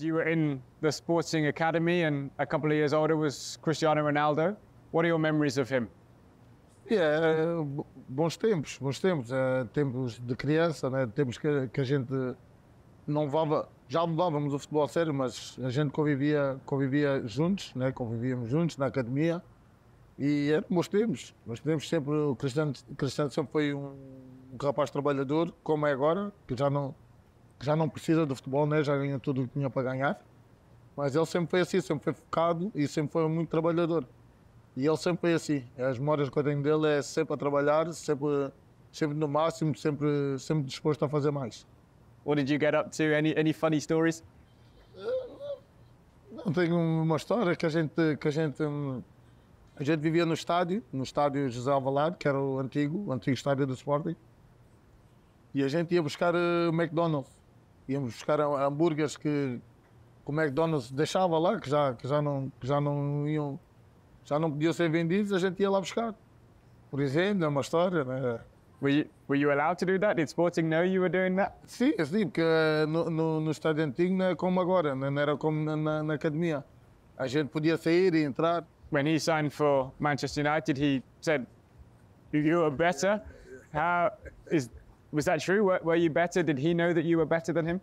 You were in the Sporting Academy, and a couple of years older was Cristiano Ronaldo. What are your memories of him? Yeah, eh, bons tempos, bons tempos, eh, tempos de criança, né? tempos que, que a gente não levava, já mudávamos o futebol a sério, mas a gente convivia, convivia juntos, né? convivíamos juntos na academia e eram bons tempos, bons tempos sempre, o Cristiano, Cristiano sempre foi um, um rapaz trabalhador, como é agora, que já não, já não precisa do futebol, né? já ganha tudo o que tinha para ganhar. Mas ele sempre foi assim, sempre foi focado e sempre foi muito trabalhador. E ele sempre foi assim. As memórias que eu tenho dele é sempre a trabalhar, sempre, sempre no máximo, sempre, sempre disposto a fazer mais. What did you get up to? Any, any funny stories? Eh, não tenho uma história que a gente que a gente a gente vivia no estádio, no estádio José Alvalade, que era o antigo, o antigo estádio do Sporting. E a gente ia buscar uh, McDonald's íamos buscar hambúrgueres que, que o McDonald's deixava lá, que já, que já, não, que já não iam, já não podiam ser vendidos, a gente ia lá buscar. Por exemplo, é uma história, né? Were you, were you allowed to do that? Did Sporting know you were doing that? Sim, sim, porque eh, no, no, no estádio antigo não é como agora, né? não era como na, na, na academia. A gente podia sair e entrar. When he signed for Manchester United, he said, you are better. How is Was that true? Were, were you better? Did he know that you were better than him?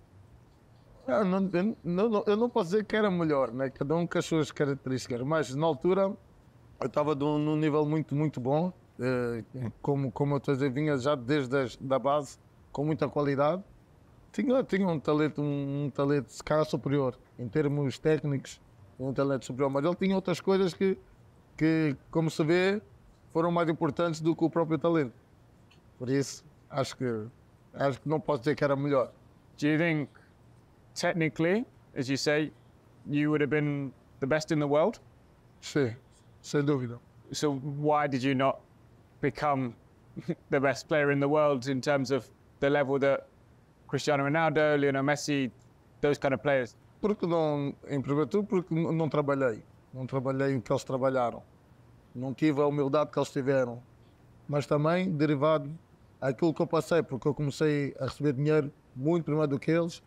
É, eu não, eu, não, eu não posso dizer que era melhor, né? cada um com as suas características, mas na altura eu estava num, num nível muito, muito bom, eh, como, como eu estou a dizer, vinha já desde as, da base, com muita qualidade. Tinha, tinha um talento, um, um talento se calhar superior, em termos técnicos, um talento superior, mas ele tinha outras coisas que, que como se vê, foram mais importantes do que o próprio talento. Por isso, acho que acho que não posso dizer que era melhor. Do you think, technically, as you say, you would have been the best in the world? Sim, sem dúvida. So why did you not become the best player in the world in terms of the level that Cristiano Ronaldo, Lionel Messi, those kind of players? Porque não, em primeiro lugar, porque não trabalhei. Não trabalhei em que eles trabalharam. Não tive a humildade que eles tiveram. Mas também derivado aquilo que eu passei, porque eu comecei a receber dinheiro muito primeiro do que eles,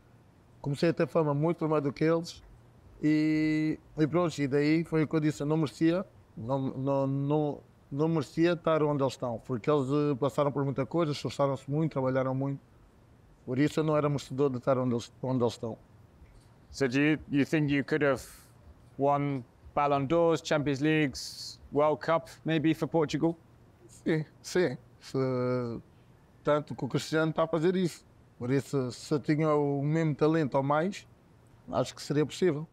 comecei a ter fama muito primeiro do que eles, e, e pronto, e daí foi o que eu disse, não merecia, não, não, não, não merecia estar onde eles estão, porque eles eh, passaram por muita coisa, esforçaram-se muito, trabalharam muito, por isso eu não era merecedor de estar onde eles, onde eles estão. So do you, you think you could have won Ballon d'Ors, Champions Leagues, World Cup, maybe for Portugal? Sim, sim. Se, tanto que o Cristiano está a fazer isso. Por isso, se eu tinha o mesmo talento ou mais, acho que seria possível.